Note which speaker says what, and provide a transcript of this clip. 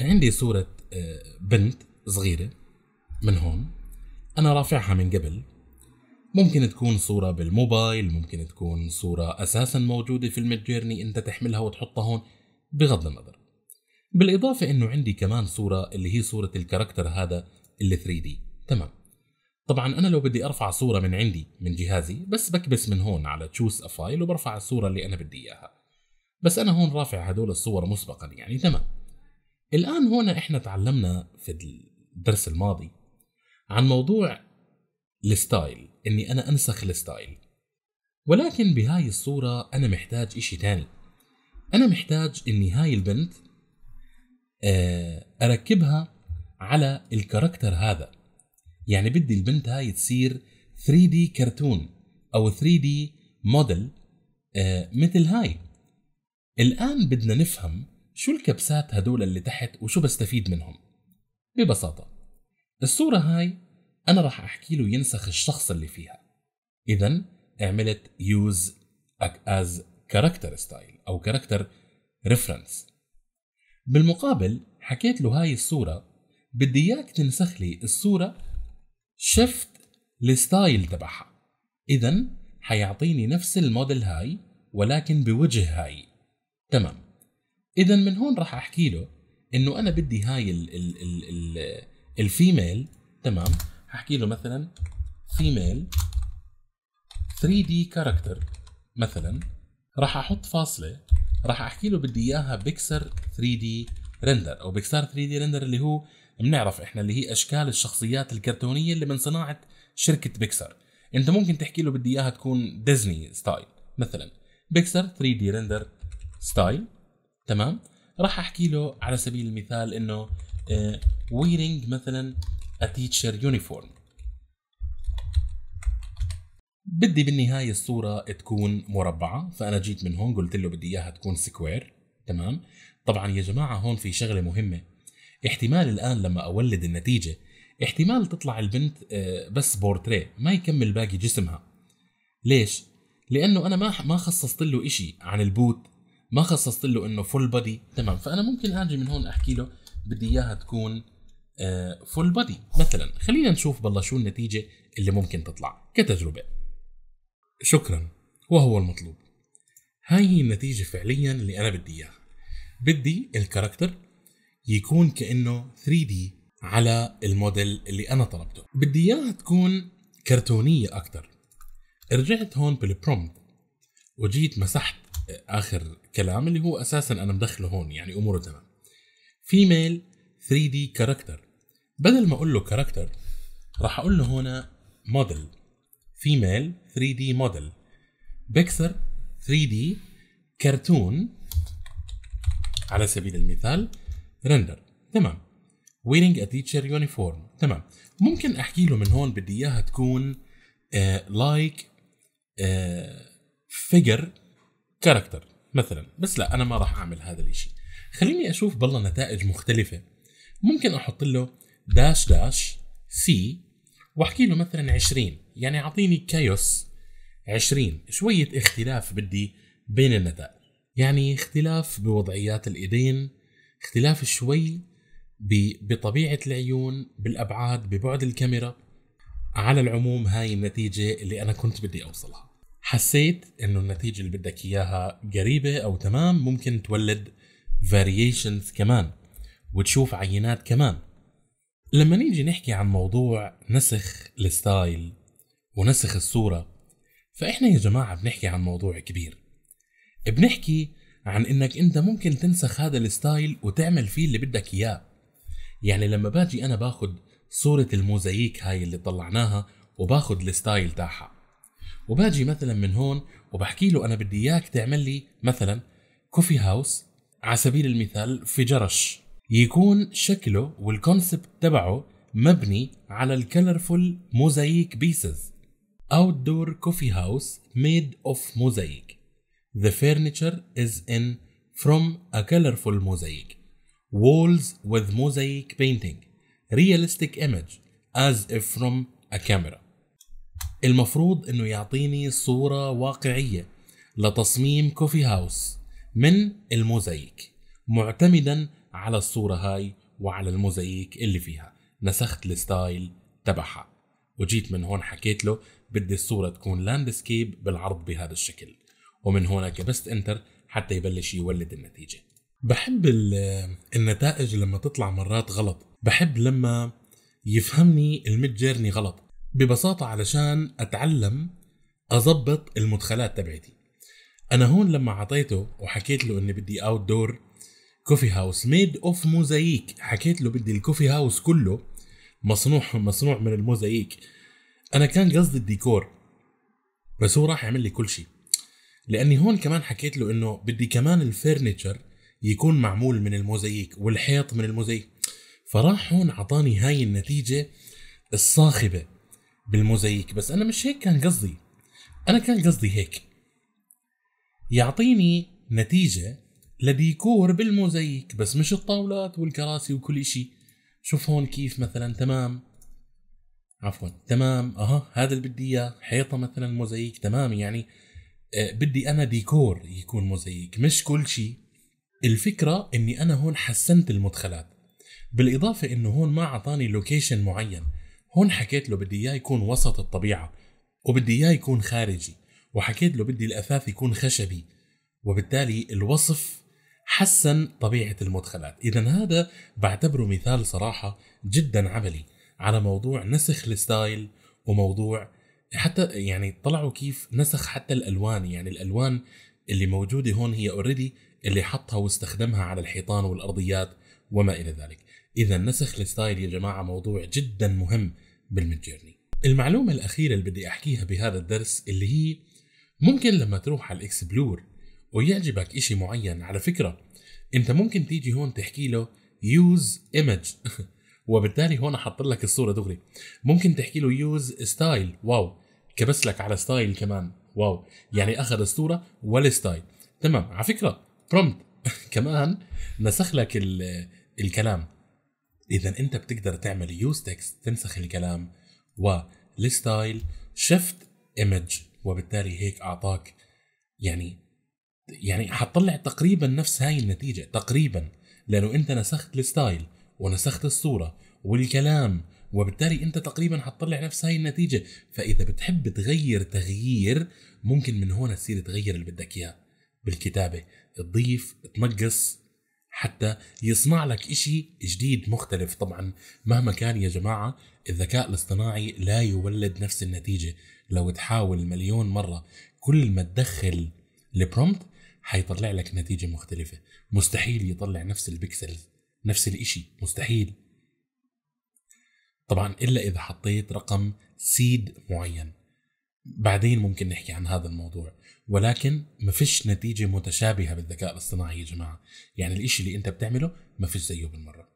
Speaker 1: عندي صورة آه، بنت صغيرة من هون أنا رافعها من قبل ممكن تكون صورة بالموبايل ممكن تكون صورة أساسا موجودة في المتجيرني أنت تحملها وتحطها هون بغض النظر بالإضافة أنه عندي كمان صورة اللي هي صورة الكاركتر هذا اللي 3 دي تمام طبعا أنا لو بدي أرفع صورة من عندي من جهازي بس بكبس من هون على choose a file وبرفع الصورة اللي أنا بدي إياها بس أنا هون رافع هدول الصور مسبقا يعني تمام الآن هون إحنا تعلمنا في الدرس الماضي عن موضوع الستايل إني أنا أنسخ الستايل ولكن بهاي الصورة أنا محتاج إشي تاني أنا محتاج إني هاي البنت آه، أركبها على الكاركتر هذا يعني بدي البنت هاي تصير 3D كرتون أو 3D موديل آه، مثل هاي الآن بدنا نفهم شو الكبسات هدول اللي تحت وشو بستفيد منهم ببساطة الصورة هاي أنا راح أحكي له ينسخ الشخص اللي فيها إذا عملت use as character style أو character reference بالمقابل حكيت له هاي الصورة بدي إياك تنسخ لي الصورة شفت الستايل تبعها إذا حيعطيني نفس الموديل هاي ولكن بوجه هاي تمام اذا من هون راح احكي له انه انا بدي هاي ال ال ال ال الفيميل تمام هحكي له مثلا فيميل 3 دي كاركتر مثلا راح احط فاصله راح احكي له بدي اياها بيكسر 3 دي رندر او بيكسر 3 دي رندر اللي هو بنعرف احنا اللي هي اشكال الشخصيات الكرتونيه اللي من صناعه شركه بيكسر انت ممكن تحكي له بدي اياها تكون ديزني ستايل مثلا بيكسر 3 دي رندر ستايل تمام راح احكي له على سبيل المثال انه ويرينج آه، مثلا a teacher uniform بدي بالنهايه الصوره تكون مربعه فانا جيت من هون قلت له بدي اياها تكون سكوير تمام طبعا يا جماعه هون في شغله مهمه احتمال الان لما اولد النتيجه احتمال تطلع البنت آه، بس بورتريه ما يكمل باقي جسمها ليش لانه انا ما ما خصصت له شيء عن البوت ما خصصت له انه فول بادي تمام فانا ممكن اجي من هون احكي له بدي اياها تكون فول آه، بادي مثلا خلينا نشوف بالله شو النتيجه اللي ممكن تطلع كتجربه شكرا وهو المطلوب هاي هي النتيجه فعليا اللي انا بدي اياها بدي الكاركتر يكون كانه 3 دي على الموديل اللي انا طلبته بدي اياها تكون كرتونيه اكثر رجعت هون بالبرومت وجيت مسحت اخر كلام اللي هو اساسا انا مدخله هون يعني اموره تمام فيميل 3 دي كاركتر بدل ما اقول له كاركتر راح اقول له هنا موديل فيميل 3 دي موديل بيكسر 3 دي كرتون على سبيل المثال رندر تمام ويرينج ا teacher يونيفورم تمام ممكن احكي له من هون بدي اياها تكون لايك آه، uh, like, uh, figure كاركتر مثلا بس لا انا ما راح اعمل هذا الاشي خليني اشوف بالله نتائج مختلفه ممكن احط له داش داش سي واحكي له مثلا 20 يعني اعطيني كايوس 20 شويه اختلاف بدي بين النتائج يعني اختلاف بوضعيات الايدين اختلاف شوي بطبيعه العيون بالابعاد ببعد الكاميرا على العموم هاي النتيجه اللي انا كنت بدي اوصلها حسيت انه النتيجه اللي بدك اياها قريبه او تمام ممكن تولد فاريشنز كمان وتشوف عينات كمان لما نيجي نحكي عن موضوع نسخ الستايل ونسخ الصورة فإحنا يا جماعة بنحكي عن موضوع كبير بنحكي عن إنك أنت ممكن تنسخ هذا الستايل وتعمل فيه اللي بدك إياه يعني لما باجي أنا باخد صورة الموزاييك هاي اللي طلعناها وباخد الستايل تاعها وباجي مثلا من هون وبحكي له انا بدي اياك تعمل لي مثلا كوفي هاوس على سبيل المثال في جرش يكون شكله والكونسبت تبعه مبني على الكلرفول موزايك بيسز outdoor coffee house made of mosaic the furniture is in from a colorful mosaic walls with mosaic painting realistic image as if from a camera المفروض انه يعطيني صورة واقعية لتصميم كوفي هاوس من الموزايك معتمدا على الصورة هاي وعلى الموزايك اللي فيها نسخت الستايل تبعها وجيت من هون حكيت له بدي الصورة تكون لاندسكيب بالعرض بهذا الشكل ومن هون كبست انتر حتى يبلش يولد النتيجة بحب النتائج لما تطلع مرات غلط بحب لما يفهمني الميد جيرني غلط ببساطة علشان أتعلم أضبط المدخلات تبعتي أنا هون لما عطيته وحكيت له إني بدي أوت دور كوفي هاوس ميد أوف موزايك حكيت له بدي الكوفي هاوس كله مصنوع مصنوع من الموزايك أنا كان قصدي الديكور بس هو راح يعمل لي كل شيء لأني هون كمان حكيت له إنه بدي كمان الفرنتشر يكون معمول من الموزايك والحيط من الموزايك فراح هون عطاني هاي النتيجة الصاخبة بالموزيك بس انا مش هيك كان قصدي انا كان قصدي هيك يعطيني نتيجة لديكور بالموزيك بس مش الطاولات والكراسي وكل اشي شوف هون كيف مثلا تمام عفوا تمام اها هذا اللي بدي اياه حيطه مثلا موزيك تمام يعني آه، بدي انا ديكور يكون موزيك مش كل شيء الفكره اني انا هون حسنت المدخلات بالاضافه انه هون ما اعطاني لوكيشن معين هون حكيت له بدي إياه يكون وسط الطبيعة وبدي إياه يكون خارجي وحكيت له بدي الأثاث يكون خشبي وبالتالي الوصف حسن طبيعة المدخلات إذا هذا بعتبره مثال صراحة جدا عملي على موضوع نسخ الستايل وموضوع حتى يعني طلعوا كيف نسخ حتى الالوان يعني الالوان اللي موجوده هون هي اوريدي اللي حطها واستخدمها على الحيطان والارضيات وما الى ذلك اذا نسخ الستايل يا جماعه موضوع جدا مهم جيرني المعلومة الأخيرة اللي بدي أحكيها بهذا الدرس اللي هي ممكن لما تروح على الإكسبلور ويعجبك إشي معين على فكرة أنت ممكن تيجي هون تحكي له يوز ايمج وبالتالي هون حط لك الصورة دغري ممكن تحكي له يوز ستايل واو كبس لك على ستايل كمان واو يعني أخذ الصورة والستايل تمام على فكرة برومبت كمان نسخ لك الكلام اذا انت بتقدر تعمل يوز تكست تنسخ الكلام والستايل شفت ايمج وبالتالي هيك اعطاك يعني يعني حتطلع تقريبا نفس هاي النتيجه تقريبا لانه انت نسخت الستايل ونسخت الصوره والكلام وبالتالي انت تقريبا حتطلع نفس هاي النتيجه فاذا بتحب تغير تغيير ممكن من هون تصير تغير اللي بدك اياه بالكتابه تضيف تنقص حتى يصنع لك إشي جديد مختلف طبعا مهما كان يا جماعة الذكاء الاصطناعي لا يولد نفس النتيجة لو تحاول مليون مرة كل ما تدخل البرومبت حيطلع لك نتيجة مختلفة مستحيل يطلع نفس البكسلز نفس الإشي مستحيل طبعا إلا إذا حطيت رقم سيد معين بعدين ممكن نحكي عن هذا الموضوع ولكن ما فيش نتيجه متشابهه بالذكاء الاصطناعي يا جماعه يعني الإشي اللي انت بتعمله ما فيش زيه بالمره